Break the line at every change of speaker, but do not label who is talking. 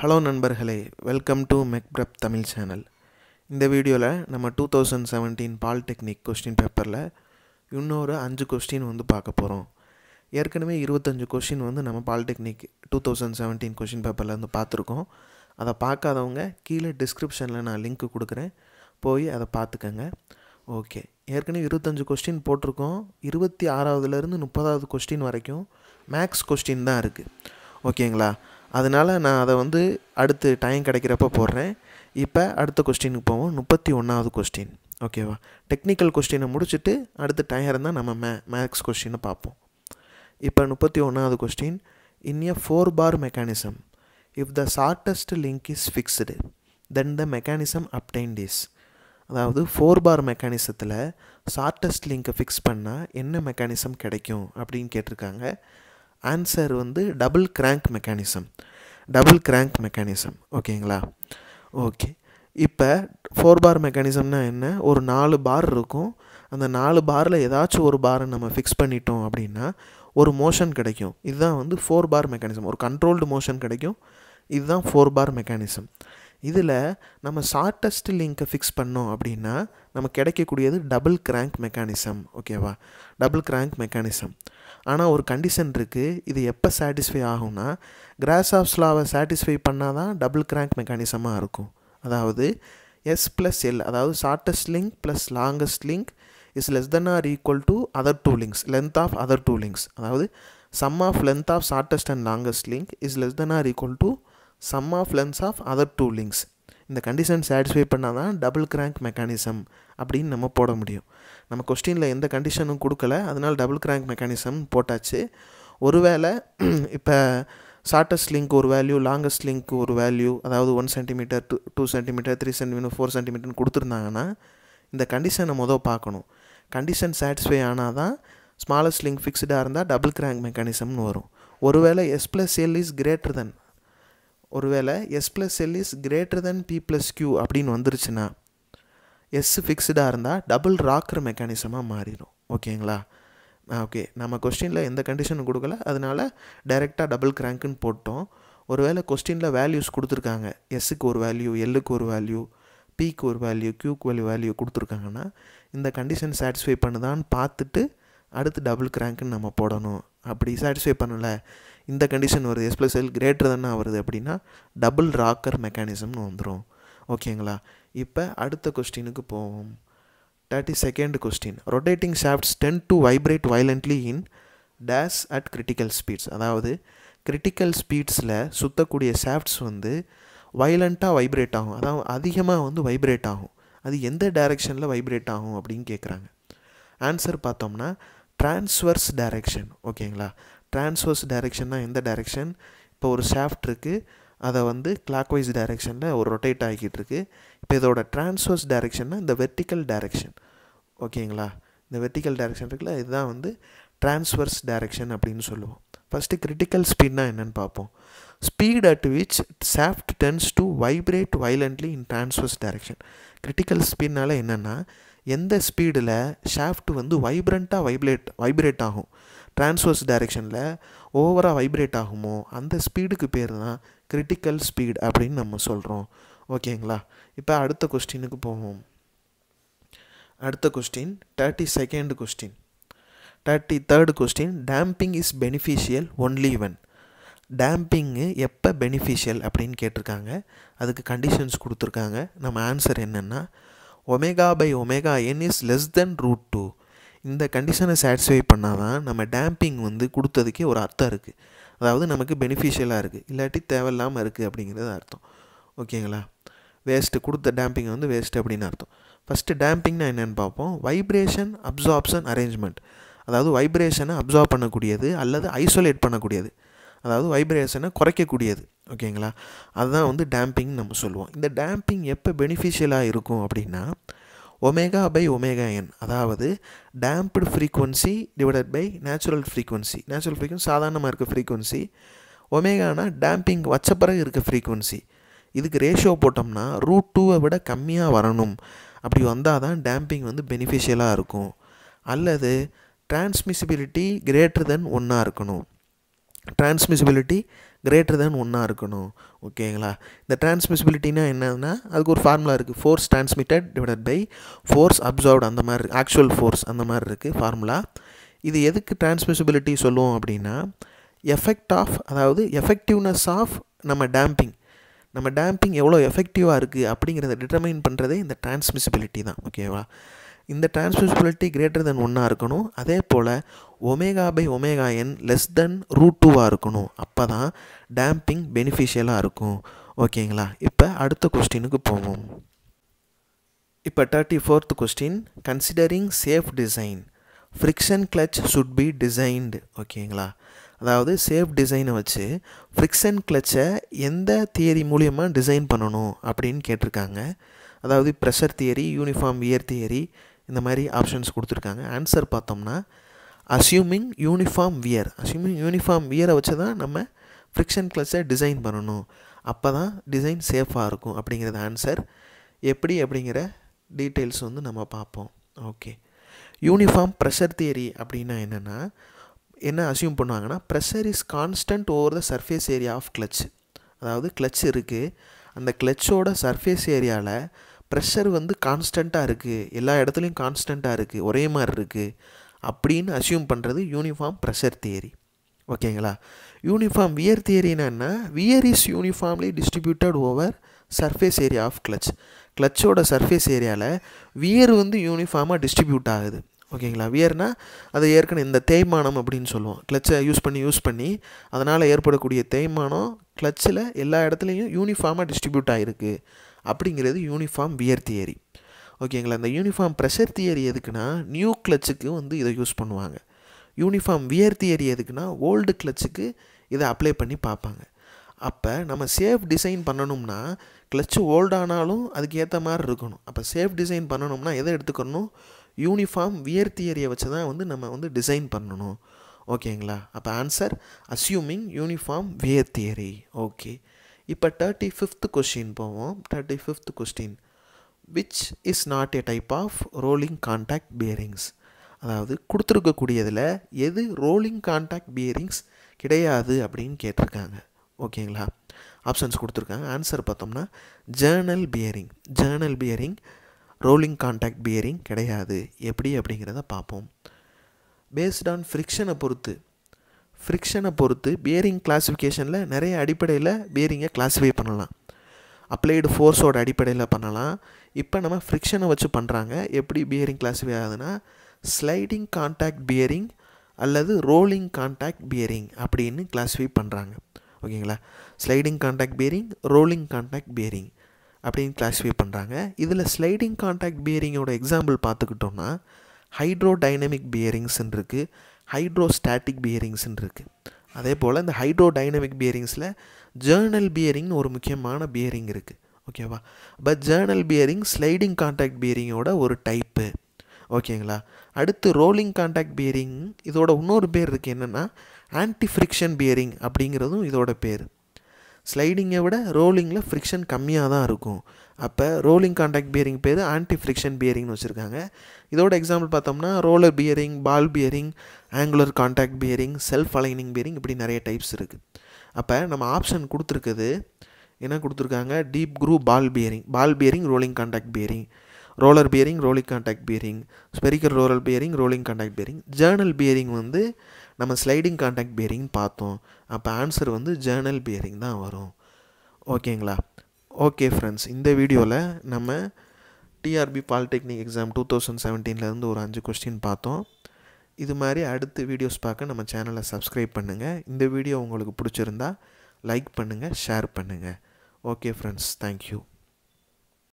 hello நண்பர்களே welcome to மெக்ப்ரப் Tamil channel இந்த வீடியோவில் நம்ம two thousand seventeen polytechnic question பேப்பரில் இன்னொரு அஞ்சு கொஸ்டின் வந்து பார்க்க போகிறோம் ஏற்கனவே இருபத்தஞ்சு கொஸ்டின் வந்து நம்ம polytechnic two thousand seventeen question பேப்பரில் வந்து பார்த்துருக்கோம் அதை பார்க்காதவங்க கீழே டிஸ்கிரிப்ஷனில் நான் லிங்க் கொடுக்குறேன் போய் அதை பார்த்துக்கங்க ஓகே ஏற்கனவே இருபத்தஞ்சு கொஸ்டின் போட்டிருக்கோம் இருபத்தி ஆறாவதுலேருந்து முப்பதாவது கொஸ்டின் வரைக்கும் மேக்ஸ் கொஸ்டின் தான் இருக்குது ஓகேங்களா அதனால் நான் அதை வந்து அடுத்து டைம் கிடைக்கிறப்ப போடுறேன் இப்போ அடுத்த கொஸ்டினுக்கு போவோம் முப்பத்தி ஒன்றாவது கொஸ்டின் ஓகேவா டெக்னிக்கல் கொஸ்டினை முடிச்சுட்டு அடுத்து டைம் இருந்தால் நம்ம மே மேக்ஸ் கொஸ்டினை பார்ப்போம் இப்போ முப்பத்தி ஒன்றாவது question in a four bar mechanism if the shortest link is fixed then the mechanism obtained is அதாவது ஃபோர் பார் மெக்கானிசத்தில் ஷார்ட்டஸ்ட் லிங்க்கை ஃபிக்ஸ் பண்ணால் என்ன மெக்கானிசம் கிடைக்கும் அப்படின்னு கேட்டிருக்காங்க ஆன்சர் வந்து double crank mechanism double crank mechanism ஓகேங்களா ஓகே இப்போ ஃபோர் பார் மெக்கானிசம்னா என்ன ஒரு நாலு பார் இருக்கும் அந்த நாலு பாரில் ஏதாச்சும் ஒரு பாரை நம்ம ஃபிக்ஸ் பண்ணிட்டோம் அப்படின்னா ஒரு மோஷன் கிடைக்கும் இதுதான் வந்து ஃபோர் பார் மெக்கானிசம் ஒரு கண்ட்ரோல்டு மோஷன் கிடைக்கும் இதுதான் ஃபோர் பார் மெக்கானிசம் இதில் நம்ம ஷார்ட்டஸ்ட் லிங்க்கை ஃபிக்ஸ் பண்ணோம் அப்படின்னா நம்ம கிடைக்கக்கூடியது டபுள் கிராங்க் மெக்கானிசம் ஓகேவா டபுள் கிராங்க் மெக்கானிசம் ஆனால் ஒரு கண்டிஷன் இருக்குது இது எப்போ சாட்டிஸ்ஃபை ஆகும்னா கிராஸ் ஆஃப் ஸ்லாவை சாட்டிஸ்ஃபை பண்ணால் தான் டபுள் கிராங்க் மெக்கானிசமாக இருக்கும் அதாவது எஸ் ப்ளஸ் எல் அதாவது shortest link plus longest link is less than or equal to other two links length of other two links அதாவது sum of length of shortest and longest link is less than or equal to sum of length of other two links இந்த condition satisfy பண்ணால் தான் double crank mechanism அப்படின்னு நம்ம போட முடியும் நம்ம கொஸ்டினில் எந்த கண்டிஷனும் கொடுக்கல அதனால் டபுள் கிராங்க் மெக்கானிசம் போட்டாச்சு ஒருவேளை இப்போ ஷார்ட்டஸ்ட் லிங்க் ஒரு வேல்யூ லாங்கஸ்ட் லிங்க் ஒரு வேல்யூ அதாவது one centimetre two two centimetre three centimetre four சென்டிமீட்டர்னு கொடுத்துருந்தாங்கன்னா இந்த கண்டிஷனை மொதல் பார்க்கணும் கண்டிஷன் சாட்டிஸ்ஃபை ஆனால் தான் ஸ்மாலஸ்ட் லிங்க் ஃபிக்ஸ்டாக இருந்தால் டபுள் கிராங்க் மெக்கானிசம்னு வரும் ஒருவேளை S plus L is greater than ஒருவேளை S plus L is greater than P plus Q அப்படின்னு வந்துருச்சுன்னா எஸ் ஃபிக்ஸ்டாக இருந்தால் டபுள் ராக்கர் மெக்கானிசமாக மாறிடும் ஓகேங்களா ஓகே நம்ம கொஸ்டினில் எந்த கண்டிஷனும் கொடுக்கல அதனால் டைரெக்டாக டபுள் கிராங்க்குன்னு போட்டோம் ஒருவேளை கொஸ்டினில் வேல்யூஸ் கொடுத்துருக்காங்க எஸ்ஸுக்கு ஒரு வேல்யூ எல்லுக்கு ஒரு வேல்யூ பிக்கு ஒரு வேல்யூ கியூக்கு ஒரு வேல்யூ கொடுத்துருக்காங்கன்னா இந்த கண்டிஷன் சாட்டிஸ்ஃபை பண்ணுதான்னு பார்த்துட்டு அடுத்து டபுள் கிராங்க்குன்னு நம்ம போடணும் அப்படி சாட்டிஸ்ஃபை பண்ணலை இந்த கண்டிஷன் வருது எஸ் எல் கிரேட்டர் தானே வருது அப்படின்னா டபுள் ராக்கர் மெக்கானிசம்னு வந்துடும் ஓகேங்களா இப்போ அடுத்த கொஸ்டினுக்கு போவோம் thirty second question rotating shafts tend to vibrate violently in dash at critical speeds அதாவது கிரிட்டிக்கல் ஸ்பீட்ஸில் சுற்றக்கூடிய ஷாஃப்ட்ஸ் வந்து வைலண்ட்டாக வைப்ரேட் ஆகும் அதாவது அதிகமாக வந்து வைப்ரேட் ஆகும் அது எந்த டைரெக்ஷனில் வைப்ரேட் ஆகும் அப்படின்னு கேட்குறாங்க ஆன்சர் பார்த்தோம்னா ட்ரான்ஸ்வர்ஸ் டைரெக்ஷன் ஓகேங்களா டிரான்ஸ்வர்ஸ் டைரெக்ஷன்னா எந்த டைரெக்ஷன் இப்போ ஒரு ஷாஃப்ட் இருக்குது அதை வந்து கிளாக்வைஸ் டைரெக்ஷனில் ஒரு ரொட்டேட் ஆகிக்கிட்டு இருக்குது இப்போ இதோட டிரான்ஸ்வர்ஸ் டைரெக்ஷன்னா இந்த வெர்டிக்கல் டைரெக்ஷன் ஓகேங்களா இந்த வெர்டிக்கல் டைரெக்ஷன் இருக்குல்ல இதுதான் வந்து டிரான்ஸ்வர்ஸ் டைரெக்ஷன் அப்படின்னு சொல்லுவோம் ஃபஸ்ட்டு கிரிட்டிக்கல் ஸ்பீட்னா என்னென்னு பார்ப்போம் speed at which shaft tends to vibrate violently in transverse direction critical ஸ்பீட்னால என்னென்னா எந்த ஸ்பீடில் ஷாஃப்ட் வந்து வைப்ரண்ட்டாக வைப்ரேட் வைப்ரேட் ஆகும் டிரான்ஸ்வர்ஸ் டைரெக்ஷனில் ஓவராக வைப்ரேட் ஆகுமோ அந்த ஸ்பீடுக்கு பேர் தான் கிரிட்டிக்கல் ஸ்பீட் அப்படின்னு நம்ம சொல்கிறோம் ஓகேங்களா இப்போ அடுத்த கொஸ்டினுக்கு போவோம் அடுத்த question thirty second question thirty third question damping is beneficial only when damping எப்போ பெனிஃபிஷியல் அப்படின்னு கேட்டிருக்காங்க அதுக்கு கண்டிஷன்ஸ் கொடுத்துருக்காங்க நம்ம ஆன்சர் என்னென்னா omega by omega n is less than root two இந்த கண்டிஷனை சாட்டிஸ்ஃபை பண்ணால் தான் நம்ம டேம்பிங் வந்து கொடுத்ததுக்கே ஒரு அர்த்தம் இருக்குது அதாவது நமக்கு பெனிஃபிஷியலாக இருக்குது இல்லாட்டி தேவையில்லாமல் இருக்குது அப்படிங்கிறது அர்த்தம் ஓகேங்களா வேஸ்ட்டு கொடுத்த டேம்பிங் வந்து வேஸ்ட்டு அப்படின்னு அர்த்தம் ஃபஸ்ட்டு டேம்பிங்னா என்னென்னு பார்ப்போம் வைப்ரேஷன் அப்சார்ப்ஷன் அரேஞ்ச்மெண்ட் அதாவது வைப்ரேஷனை அப்சார்ப் பண்ணக்கூடியது அல்லது ஐசோலேட் பண்ணக்கூடியது அதாவது வைப்ரேஷனை குறைக்கக்கூடியது ஓகேங்களா அதுதான் வந்து டேம்பிங் நம்ம சொல்லுவோம் இந்த டேம்பிங் எப்போ பெனிஃபிஷியலாக இருக்கும் அப்படின்னா ஒமேகா பை ஒமேகா என் அதாவது damped frequency divided by natural frequency natural frequency சாதாரணமாக இருக்க ஃப்ரீக்குவன்சி ஒமேகானா டேம்பிங் வச்ச பிறகு இருக்க ஃப்ரீக்குவன்சி இதுக்கு ரேஷியோ போட்டோம்னா ரூட் டூவை விட கம்மியாக வரணும் அப்படி வந்தால் தான் டேம்பிங் வந்து பெனிஃபிஷியலாக இருக்கும் அல்லது டிரான்ஸ்மிசிபிலிட்டி கிரேட்டர் தென் ஒன்றா இருக்கணும் டிரான்ஸ்மிசிபிலிட்டி கிரேட்டர் தேன் ஒன்றா இருக்கணும் ஓகேங்களா இந்த டிரான்ஸ்மிசிபிலிட்டினா என்னதுன்னா அதுக்கு ஒரு ஃபார்முலா இருக்குது force transmitted divided by force absorbed அந்த மாதிரி ஆக்சுவல் ஃபோர்ஸ் அந்த மாதிரி இருக்குது ஃபார்முலா இது எதுக்கு டிரான்ஸ்மிசிபிலிட்டி சொல்லுவோம் அப்படின்னா எஃபெக்ட் ஆஃப் அதாவது எஃபெக்டிவ்னஸ் ஆஃப் நம்ம டேம்பிங் நம்ம டேம்பிங் எவ்வளோ எஃபெக்டிவாக இருக்குது அப்படிங்கிறத டிட்டர்மைன் பண்ணுறதே இந்த டிரான்ஸ்மிசிபிலிட்டி தான் ஓகேவா இந்த டிரான்ஸ்மிசிபிலிட்டி கிரேட்டர் தென் ஒன்னாக இருக்கணும் அதே போல் omega by omega n less than root டூவாக இருக்கணும் அப்போ தான் டேம்பிங் பெனிஃபிஷியலாக இருக்கும் ஓகேங்களா இப்போ அடுத்த கொஸ்டினுக்கு போவோம் இப்போ thirty fourth question considering safe design friction clutch should be designed ஓகேங்களா அதாவது சேஃப் டிசைனை வச்சு ஃப்ரிக்ஷன் கிளச்சை எந்த தியரி மூலியமாக டிசைன் பண்ணணும் அப்படின்னு கேட்டிருக்காங்க அதாவது pressure theory uniform wear theory இந்த மாதிரி ஆப்ஷன்ஸ் கொடுத்துருக்காங்க ஆன்சர் பார்த்தோம்னா assuming uniform wear assuming uniform வியரை வச்சு தான் நம்ம ஃப்ரிக்ஷன் கிளச்சை டிசைன் பண்ணணும் அப்போ தான் டிசைன் சேஃபாக இருக்கும் அப்படிங்கிறது ஆன்சர் எப்படி அப்படிங்கிற டீட்டெயில்ஸ் வந்து நம்ம பார்ப்போம் ஓகே யூனிஃபார்ம் ப்ரெஷர் தியரி அப்படின்னா என்னென்னா என்ன அசியூம் பண்ணுவாங்கன்னா pressure is constant over the surface area of clutch அதாவது கிளச் இருக்குது அந்த கிளச்சோட சர்ஃபேஸ் ஏரியாவில் ப்ரெஷர் வந்து கான்ஸ்டண்ட்டாக இருக்குது எல்லா இடத்துலையும் கான்ஸ்டண்ட்டாக இருக்குது ஒரே மாதிரி இருக்குது அப்படின்னு அசியூம் பண்ணுறது யூனிஃபார்ம் ப்ரெஷர் தியரி ஓகேங்களா யூனிஃபார்ம் வியர் தியரினா wear is uniformly distributed over surface area of clutch கிளச்சோட சர்ஃபேஸ் ஏரியாவில் வியர் வந்து யூனிஃபார்மாக டிஸ்ட்ரிபியூட் ஆகுது ஓகேங்களா வியர்னால் அது ஏற்கனவே இந்த தேய்மானம் அப்படின்னு சொல்லுவோம் கிளச்சை யூஸ் பண்ணி யூஸ் பண்ணி அதனால் ஏற்படக்கூடிய தேய்மானம் கிளச்சில் எல்லா இடத்துலையும் யூனிஃபார்மாக டிஸ்ட்ரிபியூட் ஆகிருக்கு அப்படிங்கிறது யூனிஃபார்ம் வியர் தியரி ஓகேங்களா இந்த யூனிஃபார்ம் ப்ரெஷர் தியரி எதுக்குன்னா நியூ கிளச்சுக்கு வந்து இதை யூஸ் பண்ணுவாங்க யூனிஃபார்ம் வியர் தியரி எதுக்குன்னா ஓல்டு கிளச்சுக்கு இதை அப்ளை பண்ணி பார்ப்பாங்க அப்போ நம்ம சேஃப் டிசைன் பண்ணணும்னா கிளச்சு ஓல்டானாலும் அதுக்கு ஏற்ற மாதிரி இருக்கணும் அப்போ சேஃப் டிசைன் பண்ணணும்னா எதை எடுத்துக்கணும் யூனிஃபார்ம் வியர் தியரியை வச்சு தான் வந்து நம்ம வந்து டிசைன் பண்ணணும் ஓகேங்களா அப்போ answer assuming uniform wear theory okay இப்போ தேர்ட்டி ஃபிஃப்த்து கொஸ்டின் போவோம் thirty fifth question which is not a type of rolling contact bearings அதாவது கொடுத்துருக்கக்கூடியதில் எது ரோலிங் கான்டாக்ட் பியரிங்ஸ் கிடையாது அப்படின்னு கேட்டிருக்காங்க ஓகேங்களா ஆப்ஷன்ஸ் கொடுத்துருக்காங்க ஆன்சர் பார்த்தோம்னா journal bearing journal bearing rolling contact bearing கிடையாது எப்படி அப்படிங்கிறத பார்ப்போம் பேஸ்ட் ஆன் ஃப்ரிக்ஷனை பொறுத்து ஃப்ரிக்ஷனை பொறுத்து பியரிங் கிளாஸிஃபிகேஷனில் நிறைய அடிப்படையில் பேரிங்கை கிளாஸிஃபை பண்ணலாம் அப்ளைடு ஃபோர்ஸோட அடிப்படையில் பண்ணலாம் இப்போ நம்ம ஃப்ரிக்ஷனை வச்சு பண்ணுறாங்க எப்படி பியரிங் கிளாஸிஃபை ஆகுதுன்னா ஸ்லைடிங் கான்டாக்ட் பியரிங் அல்லது ரோலிங் கான்டாக்ட் பியரிங் அப்படின்னு கிளாஸிஃபை பண்ணுறாங்க ஓகேங்களா sliding contact bearing rolling contact bearing அப்படின்னு கிளாஸிஃபை பண்ணுறாங்க இதில் ஸ்லைடிங் கான்டாக்ட் பியரிங்கோட எக்ஸாம்பிள் பார்த்துக்கிட்டோம்னா ஹைட்ரோடைனமிக் பியரிங்ஸ்ன்னு இருக்குது ஹைட்ரோஸ்டாட்டிக் பியரிங்ஸ்ன்னு இருக்குது அதே போல் இந்த ஹைட்ரோ டைனமிக் பியரிங்ஸில் ஜேர்னல் பியரிங்னு ஒரு முக்கியமான பியரிங் இருக்குது ஓகேவா but journal bearing sliding contact பியரிங்கோட ஒரு டைப்பு ஓகேங்களா அடுத்து ரோலிங் கான்டாக்ட் பியரிங் இதோட இன்னொரு பேர் இருக்குது என்னென்னா ஆன்டி ஃப்ரிக்ஷன் பியரிங் அப்படிங்கிறதும் இதோட பேர் ஸ்லைடிங்கை விட ரோலிங்கில் ஃப்ரிக்ஷன் கம்மியாக தான் இருக்கும் அப்போ ரோலிங் காண்டாக்ட் பியரிங் பேர் ஆன்டி ஃப்ரிக்ஷன் பியரிங்னு வச்சுருக்காங்க இதோட எக்ஸாம்பிள் பார்த்தோம்னா roller bearing ball bearing angular contact bearing self aligning bearing இப்படி நிறைய டைப்ஸ் இருக்குது அப்போ நம்ம ஆப்ஷன் கொடுத்துருக்குது என்ன கொடுத்துருக்காங்க deep groove ball bearing ball bearing rolling contact bearing roller bearing rolling contact bearing spherical roller bearing rolling contact bearing journal bearing வந்து நம்ம ஸ்லைடிங் கான்டாக்ட் பேரிங் பார்த்தோம் அப்போ ஆன்சர் வந்து ஜேர்னல் பேரிங் தான் வரும் ஓகேங்களா ஓகே ஃப்ரெண்ட்ஸ் இந்த வீடியோவில் நம்ம TRB polytechnic exam two thousand செவன்டீன்லேருந்து ஒரு அஞ்சு கொஸ்டின் பார்த்தோம் இது மாதிரி அடுத்து வீடியோஸ் பார்க்க நம்ம சேனலை சப்ஸ்கிரைப் பண்ணுங்கள் இந்த வீடியோ உங்களுக்கு பிடிச்சிருந்தா லைக் பண்ணுங்கள் ஷேர் பண்ணுங்கள் ஓகே ஃப்ரெண்ட்ஸ் தேங்க்யூ